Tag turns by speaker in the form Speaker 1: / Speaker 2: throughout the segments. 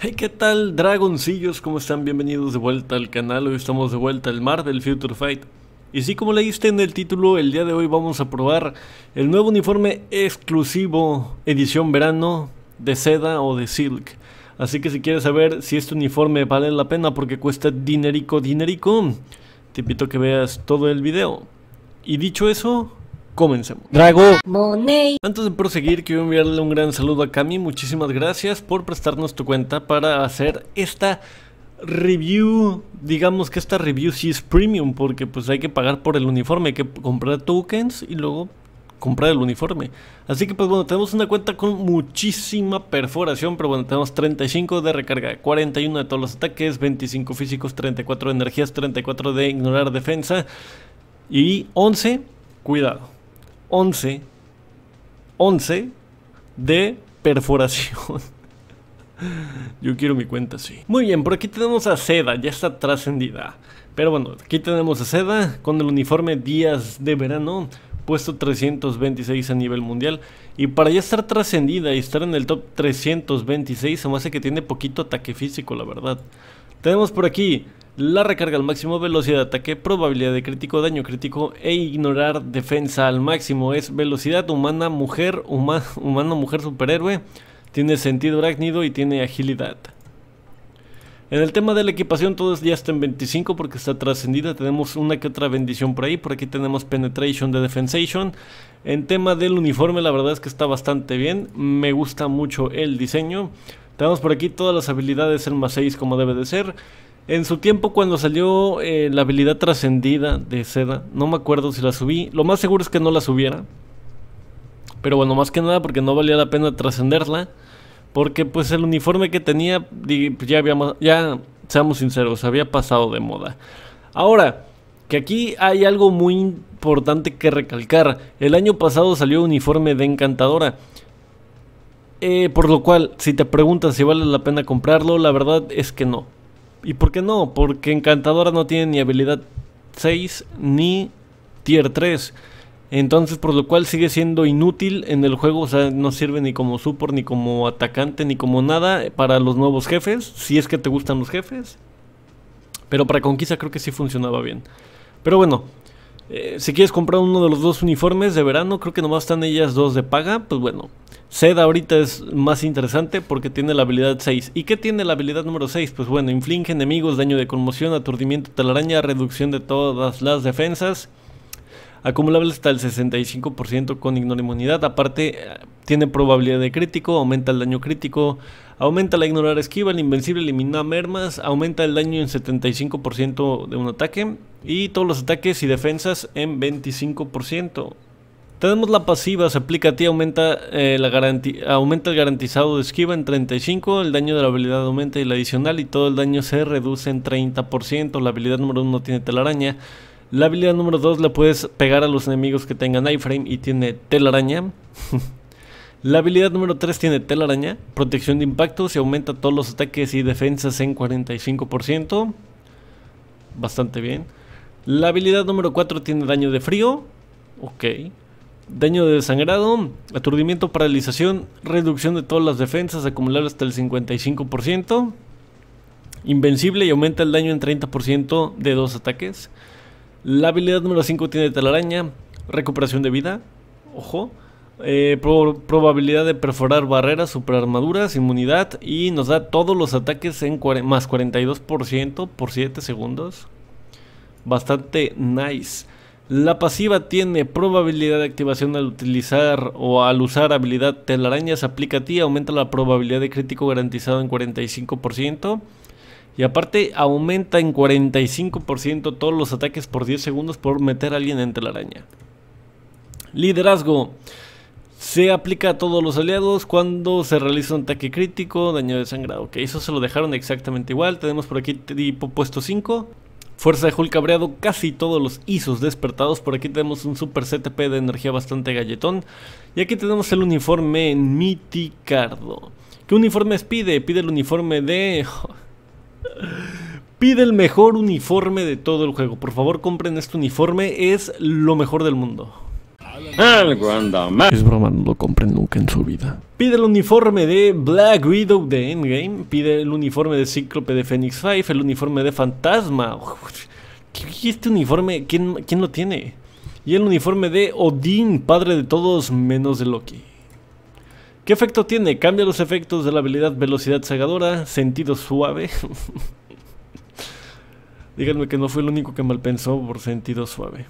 Speaker 1: Hey, ¿qué tal dragoncillos? ¿Cómo están? Bienvenidos de vuelta al canal. Hoy estamos de vuelta al mar del Future Fight. Y sí, como leíste en el título, el día de hoy vamos a probar el nuevo uniforme exclusivo edición verano de seda o de silk. Así que si quieres saber si este uniforme vale la pena porque cuesta dinerico dinerico, te invito a que veas todo el video. Y dicho eso, Comencemos. Drago. Money. Antes de proseguir, quiero enviarle un gran saludo a Cami. Muchísimas gracias por prestarnos tu cuenta para hacer esta review. Digamos que esta review sí es premium porque pues hay que pagar por el uniforme, hay que comprar tokens y luego comprar el uniforme. Así que pues bueno, tenemos una cuenta con muchísima perforación, pero bueno, tenemos 35 de recarga, 41 de todos los ataques, 25 físicos, 34 de energías, 34 de ignorar defensa y 11, cuidado. 11, 11 de perforación. Yo quiero mi cuenta, sí. Muy bien, por aquí tenemos a Seda, ya está trascendida. Pero bueno, aquí tenemos a Seda con el uniforme Días de Verano, puesto 326 a nivel mundial. Y para ya estar trascendida y estar en el top 326, se me hace que tiene poquito ataque físico, la verdad. Tenemos por aquí la recarga al máximo, velocidad de ataque, probabilidad de crítico, daño crítico e ignorar defensa al máximo. Es velocidad humana, mujer, huma, humano, mujer, superhéroe. Tiene sentido arácnido y tiene agilidad. En el tema de la equipación todos ya está en 25 porque está trascendida. Tenemos una que otra bendición por ahí. Por aquí tenemos Penetration de Defensation. En tema del uniforme la verdad es que está bastante bien. Me gusta mucho el diseño. Tenemos por aquí todas las habilidades en más 6 como debe de ser. En su tiempo cuando salió eh, la habilidad trascendida de seda, no me acuerdo si la subí. Lo más seguro es que no la subiera. Pero bueno, más que nada porque no valía la pena trascenderla. Porque pues el uniforme que tenía, ya habíamos, ya seamos sinceros, había pasado de moda. Ahora, que aquí hay algo muy importante que recalcar. El año pasado salió uniforme de encantadora. Eh, por lo cual, si te preguntas si vale la pena comprarlo, la verdad es que no. ¿Y por qué no? Porque Encantadora no tiene ni habilidad 6 ni tier 3. Entonces, por lo cual sigue siendo inútil en el juego, o sea, no sirve ni como support, ni como atacante, ni como nada para los nuevos jefes, si es que te gustan los jefes. Pero para conquista creo que sí funcionaba bien. Pero bueno, eh, si quieres comprar uno de los dos uniformes de verano, creo que nomás están ellas dos de paga, pues bueno, Zed ahorita es más interesante porque tiene la habilidad 6. ¿Y qué tiene la habilidad número 6? Pues bueno, inflige enemigos, daño de conmoción, aturdimiento, telaraña, reducción de todas las defensas. Acumulable hasta el 65% con ignora inmunidad. Aparte, eh, tiene probabilidad de crítico, aumenta el daño crítico, aumenta la ignorar esquiva, el invencible elimina mermas, aumenta el daño en 75% de un ataque y todos los ataques y defensas en 25%. Tenemos la pasiva, se aplica a ti, aumenta, eh, aumenta el garantizado de esquiva en 35, el daño de la habilidad aumenta y el adicional y todo el daño se reduce en 30%. La habilidad número 1 tiene telaraña. La habilidad número 2 la puedes pegar a los enemigos que tengan iframe y tiene telaraña. la habilidad número 3 tiene telaraña, protección de impacto, se aumenta todos los ataques y defensas en 45%. Bastante bien. La habilidad número 4 tiene daño de frío. Ok. Daño de desangrado, aturdimiento, paralización, reducción de todas las defensas, acumulable hasta el 55%. Invencible y aumenta el daño en 30% de dos ataques. La habilidad número 5 tiene telaraña, recuperación de vida, ojo. Eh, probabilidad de perforar barreras, superarmaduras, inmunidad y nos da todos los ataques en más 42% por 7 segundos. Bastante nice. La pasiva tiene probabilidad de activación al utilizar o al usar habilidad Se aplica a ti, aumenta la probabilidad de crítico garantizado en 45%. Y aparte aumenta en 45% todos los ataques por 10 segundos por meter a alguien en telaraña. Liderazgo. Se aplica a todos los aliados cuando se realiza un ataque crítico, daño de sangrado. Ok, eso se lo dejaron exactamente igual. Tenemos por aquí tipo puesto 5. Fuerza de Hulk cabreado, casi todos los ISOs despertados. Por aquí tenemos un super CTP de energía bastante galletón. Y aquí tenemos el uniforme Miticardo. ¿Qué uniformes pide? Pide el uniforme de... pide el mejor uniforme de todo el juego. Por favor, compren este uniforme. Es lo mejor del mundo. Es broma, no lo compren nunca en su vida. Pide el uniforme de Black Widow de Endgame. Pide el uniforme de Cíclope de Phoenix 5. El uniforme de Fantasma. Este uniforme, ¿quién, lo tiene? Y el uniforme de Odín, padre de todos menos de Loki. ¿Qué efecto tiene? Cambia los efectos de la habilidad velocidad sagadora sentido suave. Díganme que no fue el único que mal pensó por sentido suave.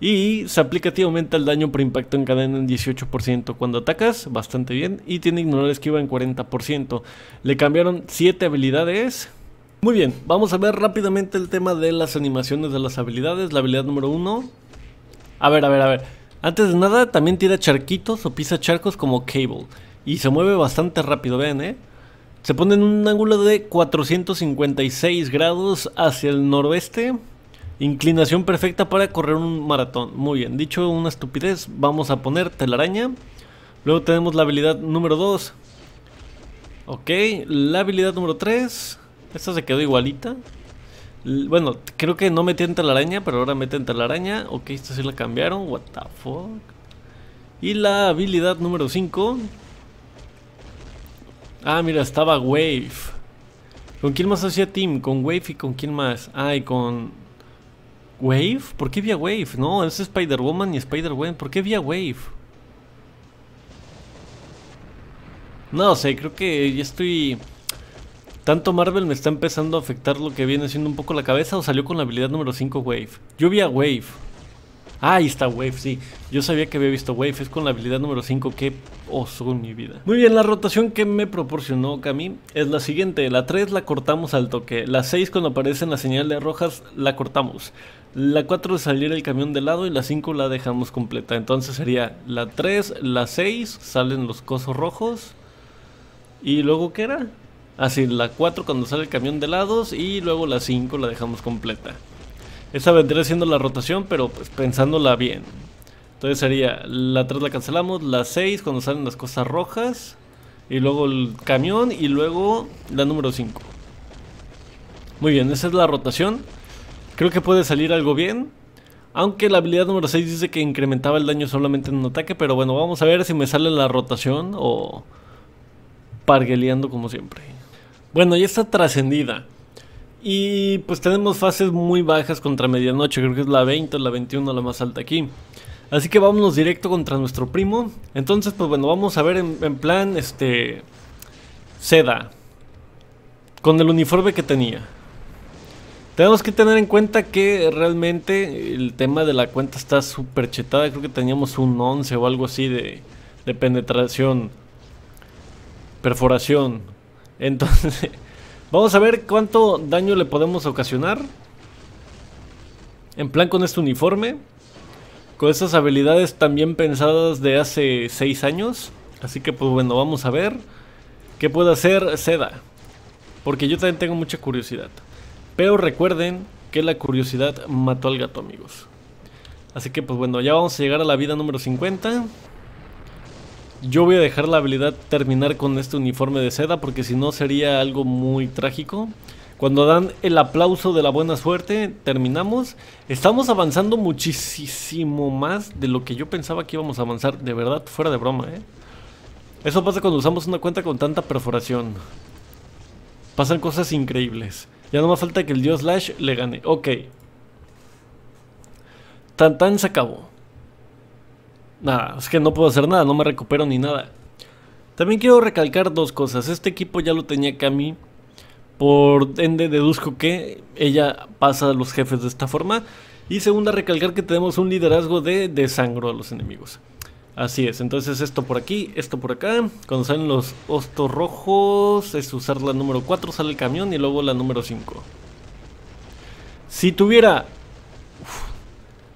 Speaker 1: Y se aplica ti aumenta el daño por impacto en cadena en 18% cuando atacas, bastante bien. Y tiene ignorar esquiva en 40%. Le cambiaron 7 habilidades. Muy bien, vamos a ver rápidamente el tema de las animaciones de las habilidades. La habilidad número 1. A ver, a ver, a ver. Antes de nada, también tira charquitos o pisa charcos como Cable. Y se mueve bastante rápido, vean, eh. Se pone en un ángulo de 456 grados hacia el noroeste Inclinación perfecta para correr un maratón. Muy bien, dicho una estupidez, vamos a poner telaraña. Luego tenemos la habilidad número 2. Ok, la habilidad número 3. Esta se quedó igualita. Bueno, creo que no metí en telaraña, pero ahora meten telaraña. Ok, esta sí la cambiaron. What the fuck. Y la habilidad número 5. Ah, mira, estaba Wave. ¿Con quién más hacía team? Con Wave y con quién más. Ah, con ¿Wave? ¿Por qué vía Wave? No, es Spider-Woman y Spider-Gwen. ¿Por qué vía Wave? No o sé, creo que ya estoy... Tanto Marvel me está empezando a afectar lo que viene siendo un poco la cabeza o salió con la habilidad número 5 Wave. Yo vi Wave. Ah, ahí está Wave, sí. Yo sabía que había visto Wave, es con la habilidad número 5 que oso en mi vida. Muy bien, la rotación que me proporcionó Kami es la siguiente. La 3 la cortamos al toque. La 6 cuando aparecen las señales rojas la cortamos. La 4 de salir el camión de lado y la 5 la dejamos completa. Entonces sería la 3, la 6, salen los cosos rojos. ¿Y luego qué era? Así, ah, la 4 cuando sale el camión de lados y luego la 5 la dejamos completa. Esa vendría siendo la rotación, pero pues pensándola bien. Entonces sería la 3 la cancelamos, la 6 cuando salen las cosas rojas, y luego el camión, y luego la número 5. Muy bien, esa es la rotación. Creo que puede salir algo bien. Aunque la habilidad número 6 dice que incrementaba el daño solamente en un ataque, pero bueno, vamos a ver si me sale la rotación o pargueleando como siempre. Bueno, ya está trascendida. Y pues tenemos fases muy bajas contra medianoche, creo que es la 20 la 21 la más alta aquí. Así que vámonos directo contra nuestro primo. Entonces, pues bueno, vamos a ver en, plan, este... Seda. Con el uniforme que tenía. Tenemos que tener en cuenta que realmente el tema de la cuenta está súper chetada. Creo que teníamos un 11 o algo así de, de penetración. Perforación. Entonces... Vamos a ver cuánto daño le podemos ocasionar. En plan con este uniforme. Con estas habilidades también pensadas de hace 6 años. Así que pues bueno, vamos a ver qué puede hacer Seda. Porque yo también tengo mucha curiosidad. Pero recuerden que la curiosidad mató al gato, amigos. Así que pues bueno, ya vamos a llegar a la vida número 50. Yo voy a dejar la habilidad terminar con este uniforme de seda porque si no sería algo muy trágico. Cuando dan el aplauso de la buena suerte, terminamos. Estamos avanzando muchísimo más de lo que yo pensaba que íbamos a avanzar. De verdad, fuera de broma, ¿eh? Eso pasa cuando usamos una cuenta con tanta perforación. Pasan cosas increíbles. Ya no más falta que el dios Lash le gane. Ok. Tan tan se acabó. Nada, es que no puedo hacer nada, no me recupero ni nada. También quiero recalcar dos cosas. Este equipo ya lo tenía Cami. Por ende, deduzco que ella pasa a los jefes de esta forma. Y segunda, recalcar que tenemos un liderazgo de desangro a los enemigos. Así es, entonces esto por aquí, esto por acá. Cuando salen los hostos rojos, es usar la número 4, sale el camión y luego la número 5. Si tuviera...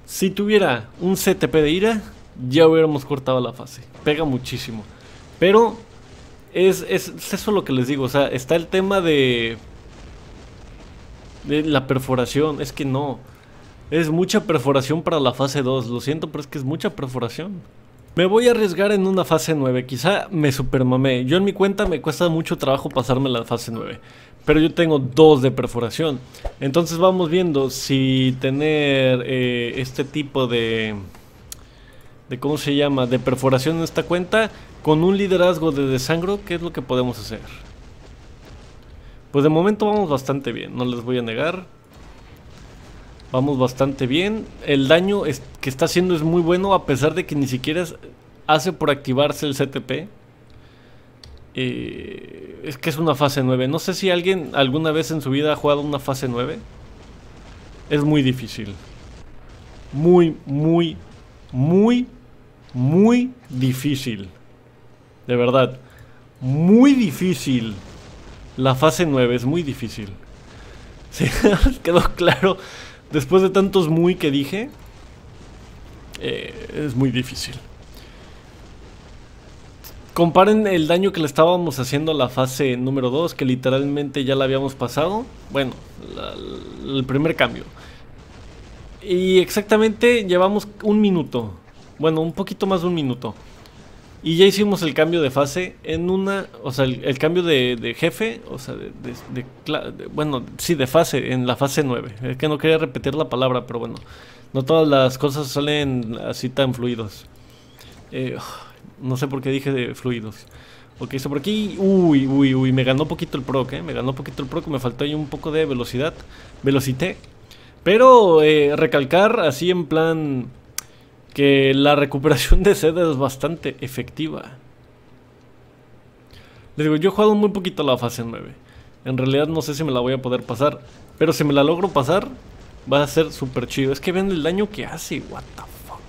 Speaker 1: si tuviera un CTP de ira, ya hubiéramos cortado la fase. Pega muchísimo. Pero es, eso lo que les digo. O sea, está el tema de, de la perforación. Es que no. Es mucha perforación para la fase 2. Lo siento, pero es que es mucha perforación. Me voy a arriesgar en una fase 9, quizá me supermamé. Yo en mi cuenta me cuesta mucho trabajo pasarme la fase 9, pero yo tengo dos de perforación. Entonces vamos viendo si tener eh, este tipo de, cómo se llama, de perforación en esta cuenta, con un liderazgo de desangro, ¿qué es lo que podemos hacer? Pues de momento vamos bastante bien, no les voy a negar. Vamos bastante bien. El daño que está haciendo es muy bueno a pesar de que ni siquiera hace por activarse el CTP. Eh, es que es una fase 9. No sé si alguien alguna vez en su vida ha jugado una fase 9. Es muy difícil. Muy, muy, muy muy difícil. De verdad, muy difícil. La fase 9 es muy difícil. Sí, quedó claro. Después de tantos muy que dije, eh, es muy difícil. Comparen el daño que le estábamos haciendo a la fase número 2, que literalmente ya la habíamos pasado. Bueno, el primer cambio. Y exactamente llevamos un minuto. Bueno, un poquito más de un minuto. Y ya hicimos el cambio de fase en una, o sea, el, cambio de, jefe, o sea, de, bueno, sí, de fase, en la fase 9. Es que no quería repetir la palabra, pero bueno, no todas las cosas salen así tan fluidos. Eh, no sé por qué dije de fluidos. Ok, por aquí, uy, uy, uy, me ganó poquito el proc, eh, me ganó poquito el proc, me faltó ahí un poco de velocidad, velocité. Pero eh, recalcar así en plan que la recuperación de seda es bastante efectiva. Les digo, yo he jugado muy poquito la fase 9. En realidad no sé si me la voy a poder pasar. Pero si me la logro pasar, va a ser súper chido. Es que ven el daño que hace, what the fuck.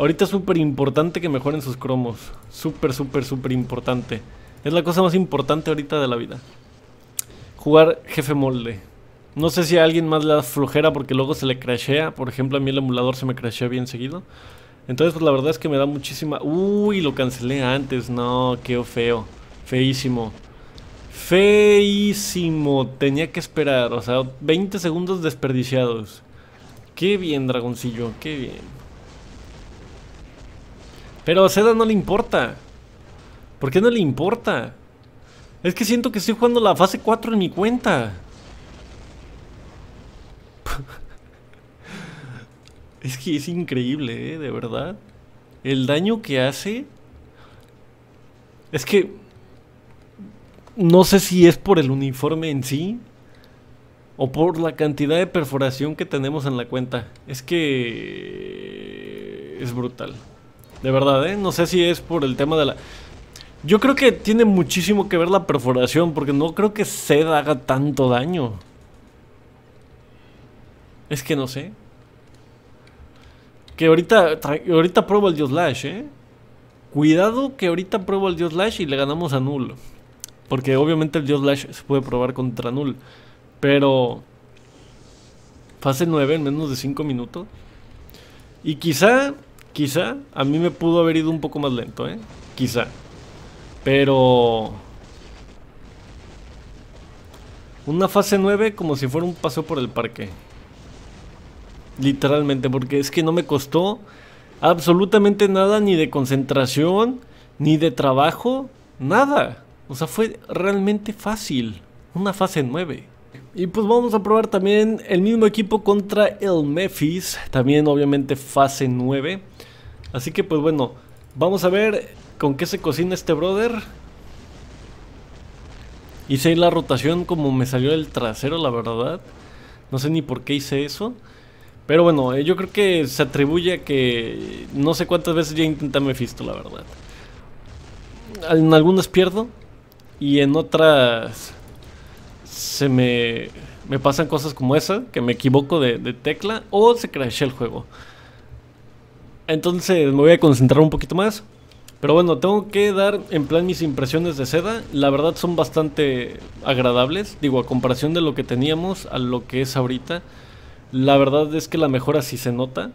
Speaker 1: Ahorita es súper importante que mejoren sus cromos. Súper, súper, súper importante. Es la cosa más importante ahorita de la vida. Jugar jefe molde. No sé si a alguien más le da flojera porque luego se le crashea. Por ejemplo, a mí el emulador se me crashea bien seguido. Entonces, pues la verdad es que me da muchísima... Uy, lo cancelé antes. No, qué feo. Feísimo. Feísimo. Tenía que esperar. O sea, 20 segundos desperdiciados. Qué bien, dragoncillo. Qué bien. Pero a Seda no le importa. ¿Por qué no le importa? Es que siento que estoy jugando la fase 4 en mi cuenta. es que es increíble, ¿eh? de verdad. El daño que hace... Es que... No sé si es por el uniforme en sí o por la cantidad de perforación que tenemos en la cuenta. Es que es brutal. De verdad, ¿eh? No sé si es por el tema de la... Yo creo que tiene muchísimo que ver la perforación, porque no creo que sed haga tanto daño. Es que no sé. Que ahorita, ahorita pruebo el Dios Lash, ¿eh? Cuidado que ahorita pruebo el Dios Lash y le ganamos a Null. Porque obviamente el Dios Lash se puede probar contra Null. Pero... Fase 9 en menos de 5 minutos. Y quizá, quizá, a mí me pudo haber ido un poco más lento, ¿eh? Quizá. Pero... Una fase 9 como si fuera un paseo por el parque literalmente, porque es que no me costó absolutamente nada, ni de concentración, ni de trabajo, nada. O sea, fue realmente fácil. Una fase 9. Y pues vamos a probar también el mismo equipo contra el Mephis, también obviamente fase 9. Así que pues bueno, vamos a ver con qué se cocina este brother. Hice ahí la rotación como me salió el trasero, la verdad. No sé ni por qué hice eso. Pero bueno, eh, yo creo que se atribuye a que no sé cuántas veces ya intenté me Mephisto, la verdad. En algunas pierdo y en otras se me, me pasan cosas como esa, que me equivoco de, de tecla o se crashea el juego. Entonces me voy a concentrar un poquito más. Pero bueno, tengo que dar en plan mis impresiones de seda. La verdad son bastante agradables. Digo, a comparación de lo que teníamos a lo que es ahorita. La verdad es que la mejora sí se nota.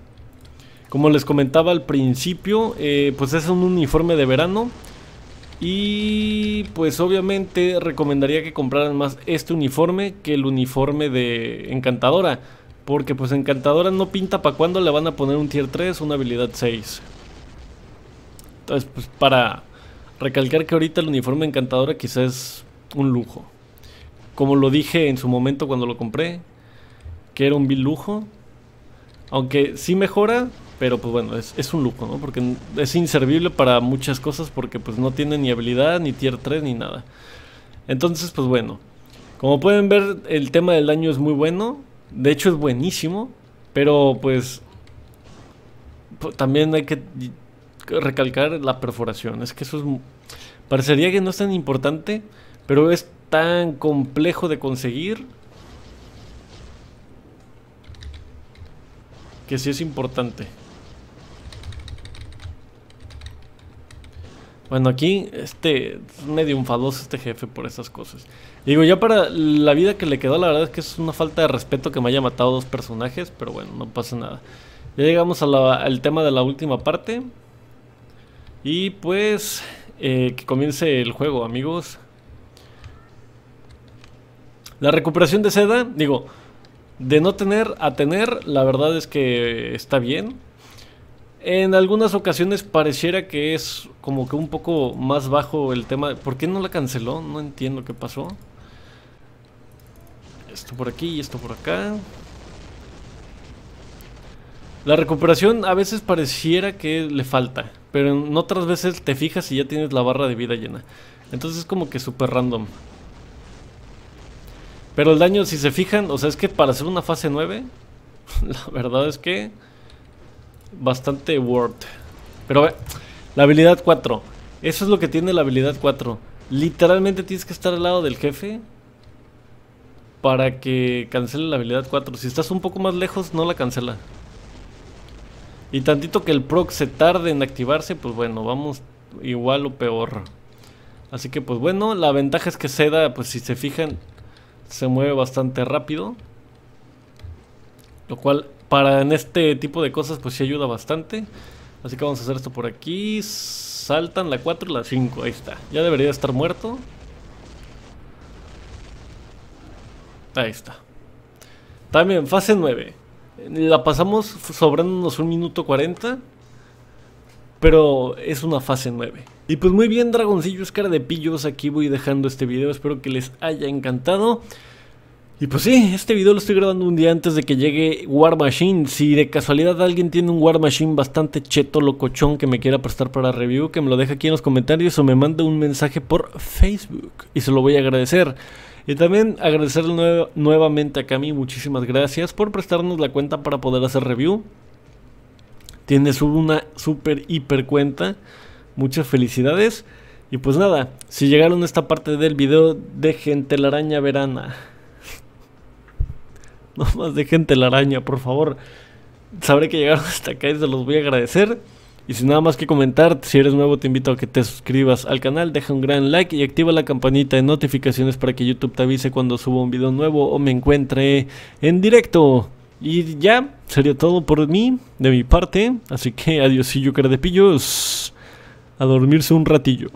Speaker 1: Como les comentaba al principio, eh, pues es un uniforme de verano. Y pues obviamente recomendaría que compraran más este uniforme que el uniforme de Encantadora. Porque pues Encantadora no pinta para cuando le van a poner un tier 3, una habilidad 6. Entonces pues para recalcar que ahorita el uniforme Encantadora quizás es un lujo. Como lo dije en su momento cuando lo compré, que era un vil lujo. Aunque sí mejora, pero pues bueno, es, es, un lujo, ¿no? Porque es inservible para muchas cosas porque pues no tiene ni habilidad, ni tier 3, ni nada. Entonces, pues bueno, como pueden ver, el tema del daño es muy bueno. De hecho es buenísimo, pero pues también hay que recalcar la perforación. Es que eso es... Parecería que no es tan importante, pero es tan complejo de conseguir que sí es importante. Bueno, aquí este medio enfadoso este jefe por esas cosas. Digo, ya para la vida que le quedó, la verdad es que es una falta de respeto que me haya matado dos personajes, pero bueno, no pasa nada. Ya llegamos al tema de la última parte. Y pues, eh, que comience el juego, amigos. La recuperación de seda, digo, de no tener a tener, la verdad es que está bien. En algunas ocasiones pareciera que es como que un poco más bajo el tema. ¿Por qué no la canceló? No entiendo qué pasó. Esto por aquí y esto por acá. La recuperación a veces pareciera que le falta, pero en otras veces te fijas y ya tienes la barra de vida llena. Entonces es como que súper random. Pero el daño, si se fijan, o sea, es que para hacer una fase 9, la verdad es que bastante worth. Pero la habilidad 4. Eso es lo que tiene la habilidad 4. Literalmente tienes que estar al lado del jefe para que cancele la habilidad 4. Si estás un poco más lejos, no la cancela. Y tantito que el proc se tarde en activarse, pues bueno, vamos igual o peor. Así que pues bueno, la ventaja es que Seda, pues si se fijan, se mueve bastante rápido. Lo cual para en este tipo de cosas pues sí ayuda bastante. Así que vamos a hacer esto por aquí. Saltan la 4 y la 5. Ahí está. Ya debería estar muerto. Ahí está. También fase 9. La pasamos sobrándonos un minuto 40. Pero es una fase 9. Y pues muy bien, dragoncillos, cara de pillos, aquí voy dejando este video, espero que les haya encantado. Y pues sí, este video lo estoy grabando un día antes de que llegue War Machine. Si de casualidad alguien tiene un War Machine bastante cheto, locochón que me quiera prestar para review, que me lo deje aquí en los comentarios o me mande un mensaje por Facebook. Y se lo voy a agradecer. Y también agradecerle nuevamente a Cami, muchísimas gracias por prestarnos la cuenta para poder hacer review. Tienes una super hiper cuenta muchas felicidades. Y pues nada, si llegaron a esta parte del video, dejen telaraña verana. no más dejen telaraña, por favor. Sabré que llegaron hasta acá y se los voy a agradecer. Y sin nada más que comentar, si eres nuevo te invito a que te suscribas al canal, deja un gran like y activa la campanita de notificaciones para que YouTube te avise cuando suba un video nuevo o me encuentre en directo. Y ya, sería todo por mí, de mi parte, así que adiós y yo de pillos a dormirse un ratillo.